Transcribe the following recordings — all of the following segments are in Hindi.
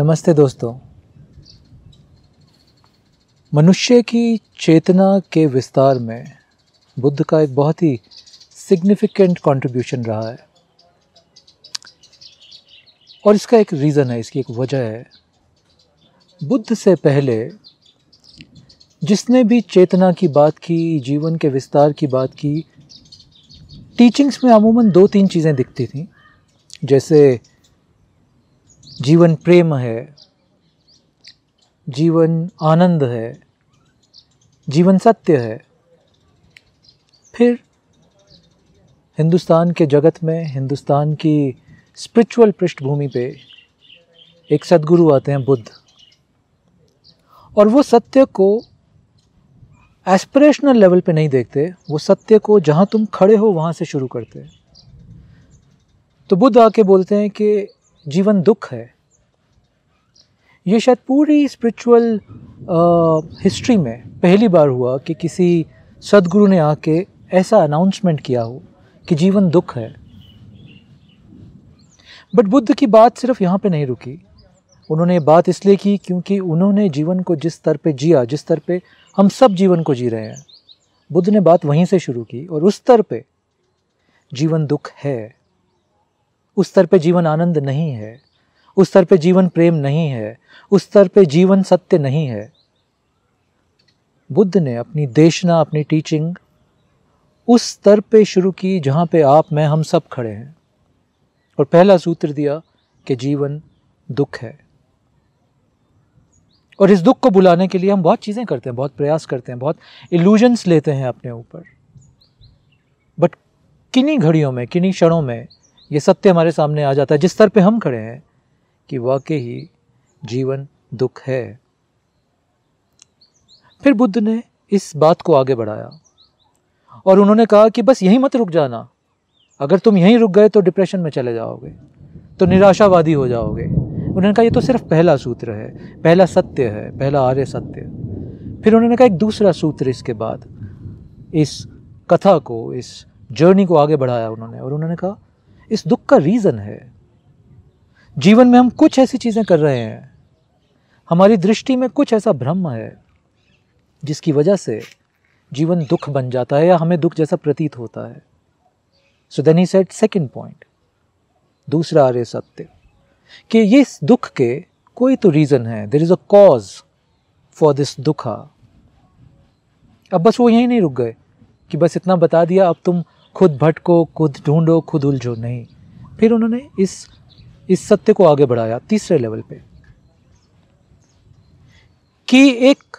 नमस्ते दोस्तों मनुष्य की चेतना के विस्तार में बुद्ध का एक बहुत ही सिग्निफिकेंट कंट्रीब्यूशन रहा है और इसका एक रीज़न है इसकी एक वजह है बुद्ध से पहले जिसने भी चेतना की बात की जीवन के विस्तार की बात की टीचिंग्स में अमूमन दो तीन चीज़ें दिखती थी जैसे जीवन प्रेम है जीवन आनंद है जीवन सत्य है फिर हिंदुस्तान के जगत में हिंदुस्तान की स्पिरिचुअल पृष्ठभूमि पे एक सदगुरु आते हैं बुद्ध और वो सत्य को एस्पिरेशनल लेवल पे नहीं देखते वो सत्य को जहाँ तुम खड़े हो वहाँ से शुरू करते हैं तो बुद्ध आके बोलते हैं कि जीवन दुख है ये शायद पूरी स्पिरिचुअल हिस्ट्री में पहली बार हुआ कि किसी सदगुरु ने आके ऐसा अनाउंसमेंट किया हो कि जीवन दुख है बट बुद्ध की बात सिर्फ यहाँ पे नहीं रुकी उन्होंने बात इसलिए की क्योंकि उन्होंने जीवन को जिस स्तर पे जिया जिस स्तर पे हम सब जीवन को जी रहे हैं बुद्ध ने बात वहीं से शुरू की और उस स्तर पे जीवन दुख है उस स्तर पे जीवन आनंद नहीं है उस स्तर पे जीवन प्रेम नहीं है उस स्तर पे जीवन सत्य नहीं है बुद्ध ने अपनी देशना अपनी टीचिंग उस स्तर पे शुरू की जहाँ पे आप मैं हम सब खड़े हैं और पहला सूत्र दिया कि जीवन दुख है और इस दुख को बुलाने के लिए हम बहुत चीज़ें करते हैं बहुत प्रयास करते हैं बहुत इल्यूजन्स लेते हैं अपने ऊपर बट किन्हीं घड़ियों में किन्हीं क्षणों में ये सत्य हमारे सामने आ जाता है जिस स्तर पे हम खड़े हैं कि वाकई ही जीवन दुख है फिर बुद्ध ने इस बात को आगे बढ़ाया और उन्होंने कहा कि बस यहीं मत रुक जाना अगर तुम यहीं रुक गए तो डिप्रेशन में चले जाओगे तो निराशावादी हो जाओगे उन्होंने कहा ये तो सिर्फ पहला सूत्र है पहला सत्य है पहला आर्य सत्य फिर उन्होंने कहा एक दूसरा सूत्र इसके बाद इस कथा को इस जर्नी को आगे बढ़ाया उन्होंने और उन्होंने कहा इस दुख का रीज़न है जीवन में हम कुछ ऐसी चीज़ें कर रहे हैं हमारी दृष्टि में कुछ ऐसा भ्रम है जिसकी वजह से जीवन दुख बन जाता है या हमें दुख जैसा प्रतीत होता है so then he said second point दूसरा आर्य सत्य कि ये इस दुख के कोई तो रीज़न है there is a cause for this दुखा अब बस वो यहीं नहीं रुक गए कि बस इतना बता दिया अब तुम खुद भटको खुद ढूंढो खुद उलझो नहीं फिर उन्होंने इस इस सत्य को आगे बढ़ाया तीसरे लेवल पे कि एक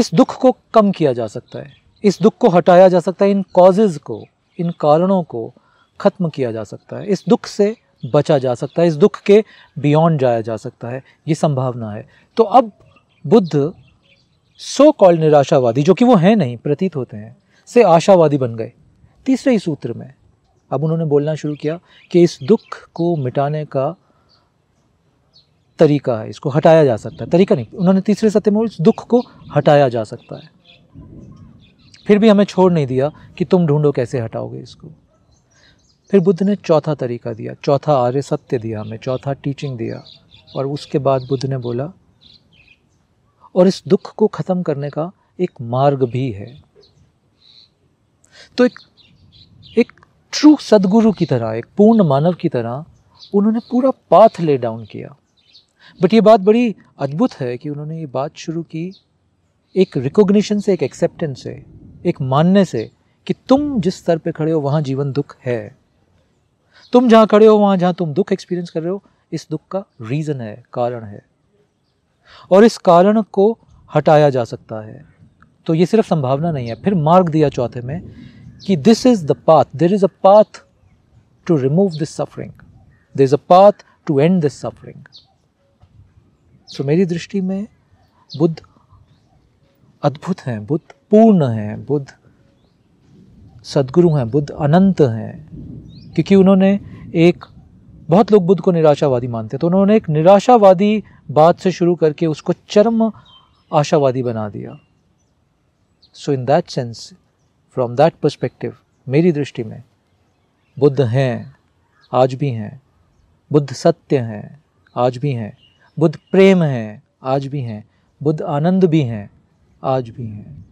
इस दुख को कम किया जा सकता है इस दुख को हटाया जा सकता है इन कॉजेज़ को इन कारणों को ख़त्म किया जा सकता है इस दुख से बचा जा सकता है इस दुख के बियॉन्ड जाया जा सकता है ये संभावना है तो अब बुद्ध सो कॉल निराशावादी जो कि वो हैं नहीं प्रतीत होते हैं से आशावादी बन गए तीसरे ही सूत्र में अब उन्होंने बोलना शुरू किया कि इस दुख को मिटाने का तरीका है इसको हटाया जा सकता है तरीका नहीं उन्होंने तीसरे सत्य में इस दुख को हटाया जा सकता है फिर भी हमें छोड़ नहीं दिया कि तुम ढूंढो कैसे हटाओगे इसको फिर बुद्ध ने चौथा तरीका दिया चौथा आर्य सत्य दिया हमें चौथा टीचिंग दिया और उसके बाद बुद्ध ने बोला और इस दुख को ख़त्म करने का एक मार्ग भी है तो एक एक ट्रू सदगुरु की तरह एक पूर्ण मानव की तरह उन्होंने पूरा पाथ ले डाउन किया बट ये बात बड़ी अद्भुत है कि उन्होंने ये बात शुरू की एक रिकोगशन से एक एक्सेप्टेंस से एक मानने से कि तुम जिस स्तर पे खड़े हो वहाँ जीवन दुख है तुम जहाँ खड़े हो वहाँ जहाँ तुम दुख एक्सपीरियंस कर रहे हो इस दुख का रीज़न है कारण है और इस कारण को हटाया जा सकता है तो ये सिर्फ संभावना नहीं है फिर मार्ग दिया चौथे में कि this is the path there is a path to remove this suffering there is a path to end this suffering so मेरी दृष्टि में बुद्ध अद्भुत हैं बुद्ध पूर्ण हैं बुद्ध सदगुरु हैं बुद्ध अनंत हैं क्योंकि उन्होंने एक बहुत लोग बुद्ध को निराशावादी मानते तो उन्होंने एक निराशावादी बात से शुरू करके उसको चरम आशावादी बना दिया so in that sense from that perspective मेरी दृष्टि में बुद्ध हैं आज भी हैं बुद्ध सत्य हैं आज भी हैं बुद्ध प्रेम हैं आज भी हैं बुद्ध आनंद भी हैं आज भी हैं